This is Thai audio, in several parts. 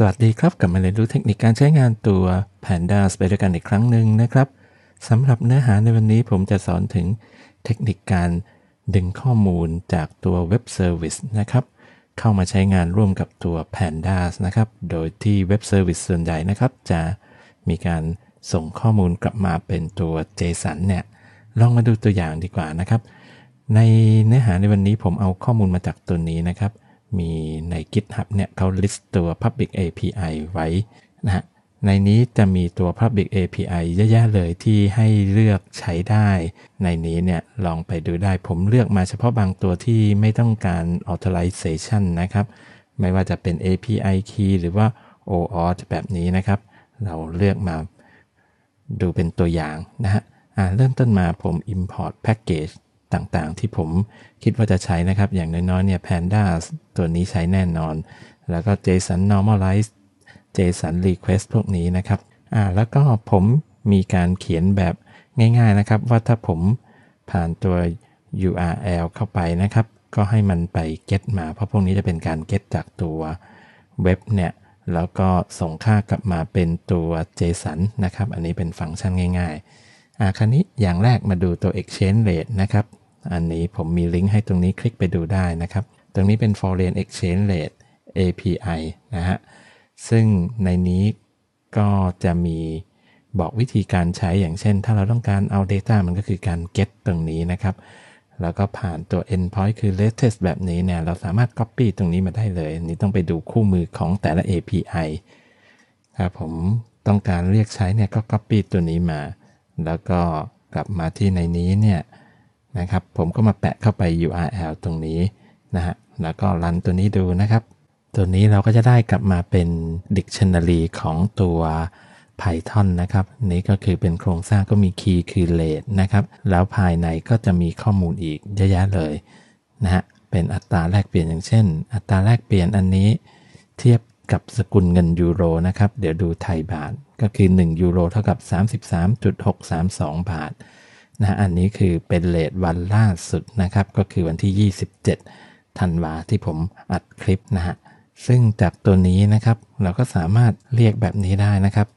สวัสดีครับกลับมาเรียนรู้เทคนิคการใช้งานตัว Pandas ไปด้วยกันอีกครั้งหนึ่งนะครับสำหรับเนื้อหาในวันนี้ผมจะสอนถึงเทคนิคการดึงข้อมูลจากตัวเว็บเซอร์วิสนะครับ เข้ามาใช้งานร่วมกับตัว Pandas นะครับ โดยที่เว็บเซอร์วิสส่วนใหญ่นะครับ จะมีการส่งข้อมูลกลับมาเป็นตัว JSON เนี่ยลองมาดูตัวอย่างดีกว่านะครับ ในเนื้อหาในวันนี้ผมเอาข้อมูลมาจากตัวนี้นะครับมีใน GitHub เนี่ยเขา list ตัว Public API ไว้นะฮะในนี้จะมีตัว Public API เยอะแยะเลยที่ให้เลือกใช้ได้ ในนี้เนี่ยลองไปดูได้ผมเลือกมาเฉพาะบางตัวที่ไม่ต้องการ authorization นะครับไม่ว่าจะเป็น API key หรือว่า OAuth แบบนี้นะครับ เราเลือกมาดูเป็นตัวอย่างนะฮะเริ่มต้นมาผม import package ต่างๆที่ผมคิดว่าจะใช้นะครับ อย่างน้อยๆเนี่ย Pandas ตัวนี้ใช้แน่นอน แล้วก็ JSON Normalize JSON Request พวกนี้นะครับอ่าแล้วก็ผมมีการเขียนแบบง่ายๆนะครับ ว่าถ้าผมผ่านตัว URL เข้าไปนะครับ ก็ให้มันไป get มา เพราะพวกนี้จะเป็นการ get จากตัวเว็บเนี่ยแล้วก็ส่งค่ากลับมาเป็นตัว JSON นะครับอันนี้เป็นฟังก์ชันง่ายๆอ่าคราวนี้อย่างแรกมาดูตัว exchange rate นะครับ อันนี้ผมมีลิงก์ให้ตรงนี้คลิกไปดูได้นะครับ ตรงนี้เป็น foreign exchange rate API นะฮะ ซึ่งในนี้ก็จะมีบอกวิธีการใช้อย่างเช่น ถ้าเราต้องการเอา Data มันก็คือการ get ตรงนี้นะครับ แล้วก็ผ่านตัว endpoint คือ latest แบบนี้เนี่ย เราสามารถ copy ตรงนี้มาได้เลยนนี้ต้องไปดูคู่มือของแต่ละ API ถ้าผมต้องการเรียกใช้เนี่ยก็ copy ตัวนี้มาแล้วก็กลับมาที่ในนี้เนี่ยนะครับผมก็มาแปะเข้าไป URL ตรงนี้นะฮะแล้วก็รันตัวนี้ดูนะครับ ตัวนี้เราก็จะได้กลับมาเป็น Dictionary ของตัว Python นะครับ นี้ก็คือเป็นโครงสร้างก็มีคีย์คือ rate นะครับ แล้วภายในก็จะมีข้อมูลอีกเยอะแยะเลยนะฮะเป็นอัตราแลกเปลี่ยนอย่างเช่น อัตราแลกเปลี่ยนอันนี้ เทียบกับสกุลเงินยูโรนะครับ เดี๋ยวดูไทยบาทก็คือ 1 ยูโร เท่ากับ 33.632 บาทนะอันนี้คือเป็นเลทวันล่าสุดนะครับ ก็คือวันที่ 27 ธันวาที่ผมอัดคลิปนะฮะ ซึ่งจากตัวนี้นะครับ เราก็สามารถเรียกแบบนี้ได้นะครับ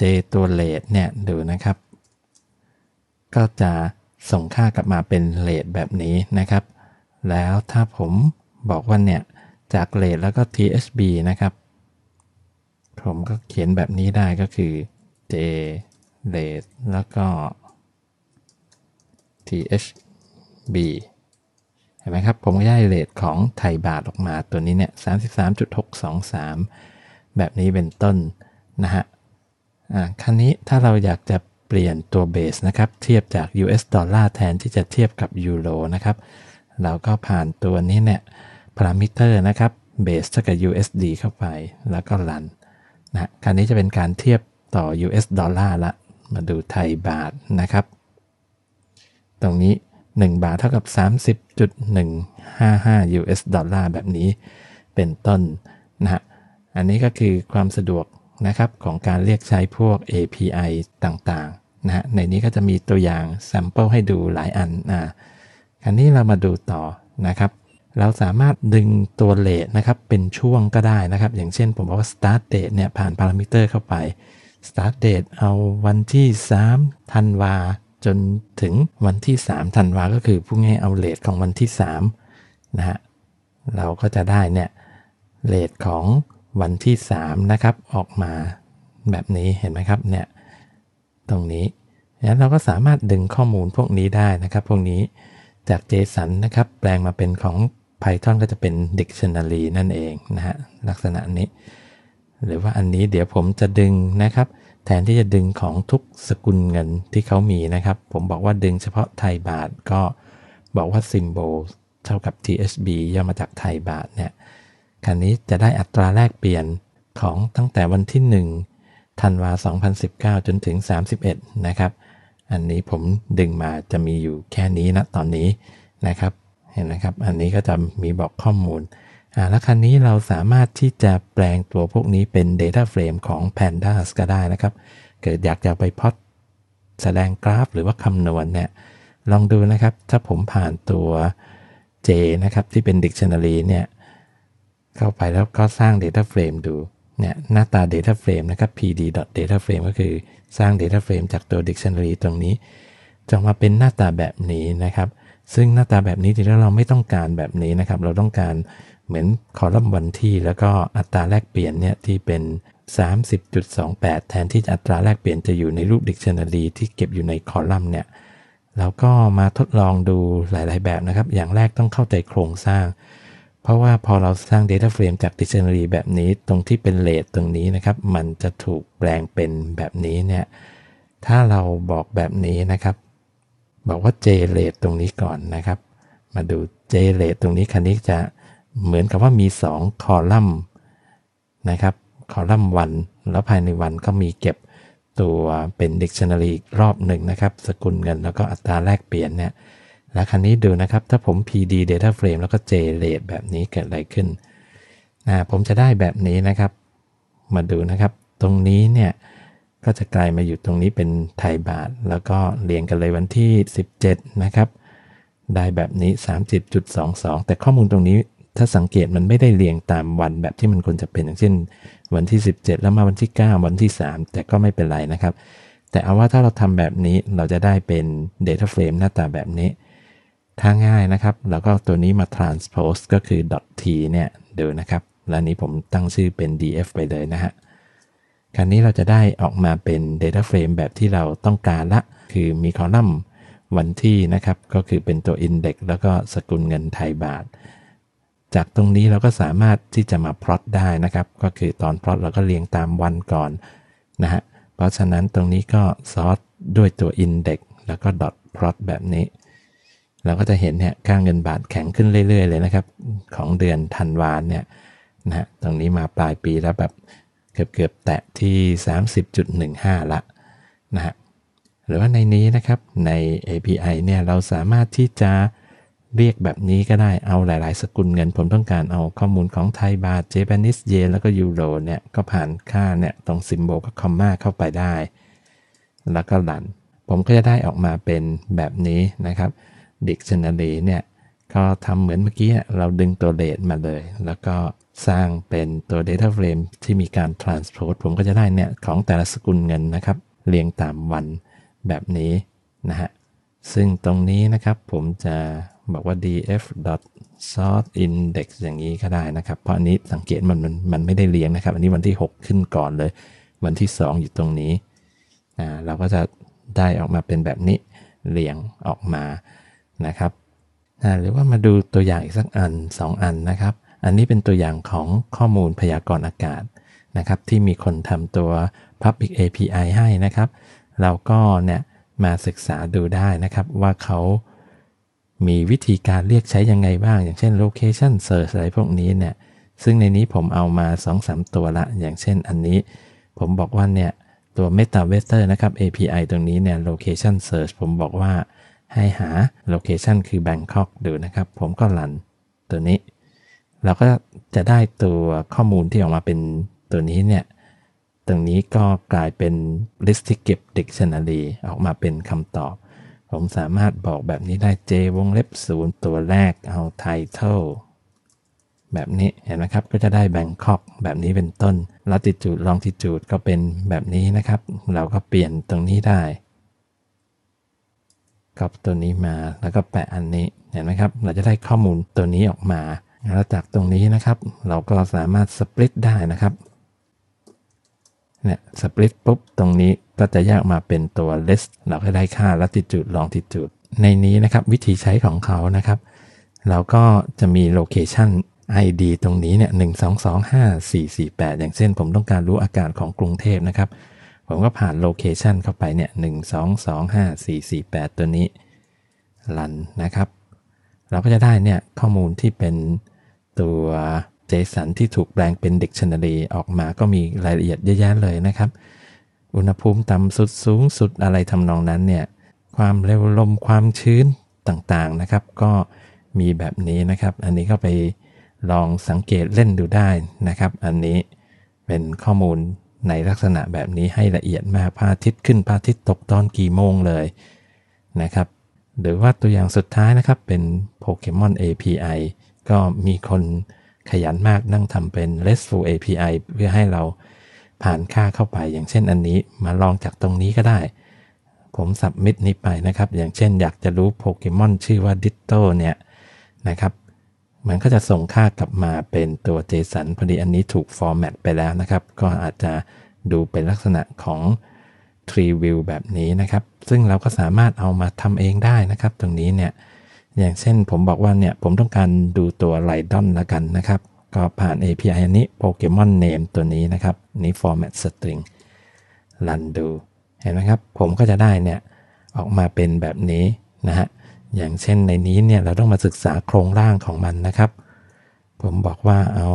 J ตัวเลทเนี่ย ดูนะครับ ก็จะส่งค่ากลับมาเป็นเลทแบบนี้นะครับ แล้วถ้าผมบอกว่าเนี่ย จากเลทแล้วก็ THB นะครับผมก็เขียนแบบนี้ได้ก็คือ j d a t e แล้วก็ thb เห็นไหมครับ ผมก็ย้เลทของไทยบาทออกมาตัวนี้เนี่ย 33.623 แบบนี้เป็นต้นนะฮะ อ่า ครั้นี้ถ้าเราอยากจะเปลี่ยนตัวเบสนะครับ เทียบจาก US ดอลลาร์แทนที่จะเทียบกับยูโรนะครับ เราก็ผ่านตัวนี้เนี่ยพารามิเตอร์นะครับเบสเท่ากับ USD เข้าไป แล้วก็รันนะครานี้จะเป็นการเทียบต่อ US ดอลลาร์ละ มาดูไทยบาทนะครับ ตรงนี้ 1 บาทเท่ากับ 30.155 US ดอลลาร์แบบนี้เป็นต้นนะฮะ อันนี้ก็คือความสะดวกนะครับของการเรียกใช้พวก API ต่างๆนะฮะ ในนี้ก็จะมีตัวอย่าง sample ให้ดูหลายอันอ่าคราวนี้เรามาดูต่อนะครับเราสามารถดึงตัวเลทนะครับเป็นช่วงก็ได้นะครับอย่างเช่นผมบอกว่า start date เนี่ยผ่านพารามิเตอร์เข้าไป start date เอาวันที่3ธันวาจนถึงวันที่ 3 ธันวาก็คือพูดง่ายเอาเลทของวันที่3นะฮะเราก็จะได้เนี่ยเลทของวันที่3นะครับออกมาแบบนี้เห็นไหมครับเนี่ยตรงนี้งั้นเราก็สามารถดึงข้อมูลพวกนี้ได้นะครับ พวกนี้จาก JSON นะครับแปลงมาเป็นของ Python ก็จะเป็น Dictionary นั่นเองนะฮะลักษณะนี้ หรือว่าอันนี้เดี๋ยวผมจะดึงนะครับแทนที่จะดึงของทุกสกุลเงินที่เขามีนะครับ ผมบอกว่าดึงเฉพาะไทยบาทก็บอกว่า symbol เท่ากับ THB ย่อมาจากไทยบาทเนี่ยคันนี้จะได้อัตราแลกเปลี่ยนของตั้งแต่วันที่1ธันวา2019 จนถึง 31 นะครับ อันนี้ผมดึงมาจะมีอยู่แค่นี้นะตอนนี้นะครับเห็นหมครับอันนี้ก็จะมีบอกข้อมูลอ่าแล้วครั้นี้เราสามารถที่จะแปลงตัวพวกนี้เป็น Data Frame ของ Pandas ก็ได้นะครับ เกิดอยากจะไปพอดแสดงกราฟ หรือว่าคำนวณเนี่ย ลองดูนะครับ ถ้าผมผ่านตัว J นะครับ ที่เป็น Dictionary เนี่ยเข้าไปแล้วก็สร้าง Data Frame ดู เนี่ยหน้าตา Data Frame นะครับ pd.data frame ก็คือสร้าง Data Frame จากตัว Dictionary ตรงนี้จะมาเป็นหน้าตาแบบนี้นะครับซึ่งหน้าตาแบบนี้จริงๆเราไม่ต้องการแบบนี้นะครับ เราต้องการเหมือนคอลัมน์วันที่ แล้วก็อัตราแลกเปลี่ยนเนี่ยที่เป็น 30.28 แทนที่อัตราแลกเปลี่ยนจะอยู่ในรูปดิกชันนารีที่เก็บอยู่ในคอลัมน์เนี่ยเราก็มาทดลองดูหลาย ๆแบบนะครับ อย่างแรกต้องเข้าใจโครงสร้าง เพราะว่าพอเราสร้าง Data Frame จาก Dictionary แบบนี้ตรงที่เป็นเลทตรงนี้นะครับมันจะถูกแปลงเป็นแบบนี้เนี่ยถ้าเราบอกแบบนี้นะครับบอกว่าเจเลตตรงนี้ก่อนนะครับ มาดูเจเลตตรงนี้คณิ้จะเหมือนกับว่ามี2คอลัมน์นะครับ คอลัมน์วัน แล้วภายในวันก็มีเก็บตัวเป็นดิกชันนารอีกรอบหนึ่งนะครับ สกุลเงินแล้วก็อัตราแลกเปลี่ยนเนี่ย แล้วคันนี้ดูนะครับ ถ้าผม pd data frame แล้วก็ j rate แบบนี้เกิดอะไรขึ้น ผมจะได้แบบนี้นะครับ มาดูนะครับตรงนี้เนี่ยก็จะกลายมาอยู่ตรงนี้เป็นไทยบาท แล้วก็เรียงกันเลยวันที่ 17 นะครับ ได้แบบนี้ 30.22 แต่ข้อมูลตรงนี้ถ้าสังเกตมันไม่ได้เรียงตามวันแบบที่มันควรจะเป็นอย่างเช่น วันที่ 17 แล้วมาวันที่ 9 วันที่ 3 แต่ก็ไม่เป็นไรนะครับ แต่เอาว่าถ้าเราทำแบบนี้เราจะได้เป็น data frame หน้าตาแบบนี้ ถ้าง่ายนะครับ แล้วก็ตัวนี้มา transpose ก็คือ .t เนี่ยดูนะครับแล้วนี้ผมตั้งชื่อเป็น df ไปเลยนะฮะคราวนี้เราจะได้ออกมาเป็น Data Frame แบบที่เราต้องการละคือมีคอลัมน์วันที่นะครับ ก็คือเป็นตัว Index แล้วก็สกุลเงินไทยบาท จากตรงนี้เราก็สามารถที่จะมาพลอตได้นะครับ ก็คือตอนพลอตเราก็เรียงตามวันก่อนนะฮะ เพราะฉะนั้นตรงนี้ก็ซอสด้วยตัว Index แล้วก็ดอทพลอตแบบนี้ เราก็จะเห็นเนี่ยค่างเงินบาทแข็งขึ้นเรื่อยๆเลยนะครับ ของเดือนธันวาเนี่ยนะฮะ ตรงนี้มาปลายปีแล้วแบบเกือบเกือบแตะที่ 30.15ละนะฮะหรือว่าในนี้นะครับใน API เนี่ยเราสามารถที่จะเรียกแบบนี้ก็ได้เอาหลาย ๆ สกุลเงินผมต้องการเอาข้อมูลของไทยบาทเจแปนิสเยนแล้วก็ยูโรเนี่ยก็ผ่านค่าเนี่ยตรงซิมโบลกับคอมมาเข้าไปได้ แล้วก็หลัน ผมก็จะได้ออกมาเป็นแบบนี้นะครับ Dictionary เนี่ยก็ทำเหมือนเมื่อกี้เราดึงตัวเลขมาเลย แล้วก็สร้างเป็นตัว Data Frame ที่มีการ t r a n s p o r t ผมก็จะได้เนี่ยของแต่ละสกุลเงินนะครับ เรียงตามวันแบบนี้นะฮะซึ่งตรงนี้นะครับผมจะบอกว่า df sort index อย่างนี้ก็ได้นะครับ เพราะอันนี้สังเกตมันมันมันไม่ได้เรียงนะครับ อันนี้วันที่ 6 ขึ้นก่อนเลย วันที่2อยู่ตรงนี้อ่าเราก็จะได้ออกมาเป็นแบบนี้เรียงออกมานะครับหรือว่ามาดูตัวอย่างอีกสักอัน 2 อันนะครับอันนี้เป็นตัวอย่างของข้อมูลพยากรณ์อากาศนะครับ ที่มีคนทำตัว Public API ให้นะครับ เราก็เนี่ยมาศึกษาดูได้นะครับ ว่าเขามีวิธีการเรียกใช้ยังไงบ้างอย่างเช่น location search อะไรพวกนี้เนี่ยซึ่งในนี้ผมเอามา 2-3 ตัวละอย่างเช่นอันนี้ ผมบอกว่าเนี่ยตัว Meta v e t o r นะครับ API ตรงนี้เนี่ย location search ผมบอกว่าให้หา location คือ Bangkok ดูนะครับ ผมก็ลันตัวนี้เราก็จะได้ตัวข้อมูลที่ออกมาเป็นตัวนี้เนี่ย ตรงนี้ก็กลายเป็น list ที่เก็บ dictionary ออกมาเป็นคำตอบ ผมสามารถบอกแบบนี้ได้ j วงเล็บ 0 ตัวแรกเอา title แบบนี้ เห็นไหมครับ ก็จะได้แบงคอกแบบนี้เป็นต้น latitude องติจูดก็เป็นแบบนี้นะครับ เราก็เปลี่ยนตรงนี้ได้กับตัวนี้มาแล้วก็แปะอันนี้ เห็นไหมครับ เราจะได้ข้อมูลตัวนี้ออกมาแล้วจากตรงนี้นะครับ เราก็สามารถสปริตได้นะครับเนี่ยสปริตปุ๊บ ตรงนี้ก็จะแยกมาเป็นตัว list เราก็ได้ค่า latitude longitude ในนี้นะครับ วิธีใช้ของเขานะครับเราก็จะมี location ID ตรงนี้เนี่ยหนึ่งงสอห้าสี่สี่แปดอย่างเช่นผมต้องการรู้อากาศของกรุงเทพนะครับผมก็ผ่าน location เข้าไปเนี่ยหนึ่งงสอห้าสี่สี่แปดตัวนี้ลันนะครับ เราก็จะได้เนี่ยข้อมูลที่เป็นตัวเจสันที่ถูกแปลงเป็นเด็กชนรีออกมาก็มีรายละเอียดเยอะแยะเลยนะครับ อุณหภูมิต่ำสุดสูงสุดอะไรทำนองนั้นเนี่ย ความเร็วลมความชื้นต่างๆนะครับ ก็มีแบบนี้นะครับ อันนี้ก็ไปลองสังเกตเล่นดูได้นะครับ อันนี้เป็นข้อมูลในลักษณะแบบนี้ให้ละเอียดมากพระอาทิตย์ขึ้นพระอาทิตย์ตกตอนกี่โมงเลยนะครับหรือว่าตัวอย่างสุดท้ายนะครับเป็นโปเกมอน API ก็มีคนขยันมากนั่งทำเป็น RESTful API เพื่อให้เราผ่านค่าเข้าไปอย่างเช่นอันนี้มาลองจากตรงนี้ก็ได้ ผมสับมิดนี้ไปนะครับ อย่างเช่นอยากจะรู้โปเกมอนชื่อว่าดิตโตเนี่ยนะครับมันก็จะส่งค่ากลับมาเป็นตัว JSON พอดีอันนี้ถูกฟอร์แมตไปแล้วนะครับ ก็อาจจะดูเป็นลักษณะของ Tree View แบบนี้นะครับ ซึ่งเราก็สามารถเอามาทำเองได้นะครับตรงนี้เนี่ยอย่างเช่นผมบอกว่าเนี่ยผมต้องการดูตัวไลดอนละกันนะครับ ก็ผ่าน API อันนี้ Pokemon Name ตัวนี้นะครับ นี้ format string รันดูเห็นไหมครับผมก็จะได้เนี่ย ออกมาเป็นแบบนี้นะฮะอย่างเช่นในนี้เนี่ยเราต้องมาศึกษาโครงร่างของมันนะครับ ผมบอกว่าเอา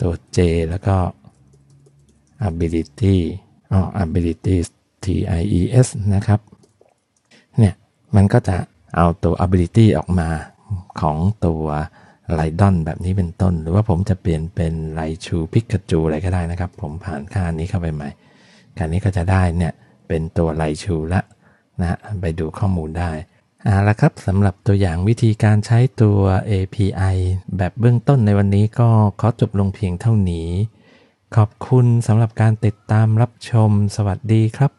ตัว J แล้วก็ ability อ๋อ ability T I E S นะครับเนี่ยมันก็จะเอาตัว ability ออกมาของตัวไลดอนแบบนี้เป็นต้น หรือว่าผมจะเปลี่ยนเป็นไลชูพิกาจูอะไรก็ได้นะครับ ผมผ่านค่านี้เข้าไปใหม่การนี้ก็จะได้เนี่ยเป็นตัวไลชูละนะไปดูข้อมูลได้เอาละครับสำหรับตัวอย่างวิธีการใช้ตัว API แบบเบื้องต้นในวันนี้ก็ขอจบลงเพียงเท่านี้ ขอบคุณสำหรับการติดตามรับชมสวัสดีครับ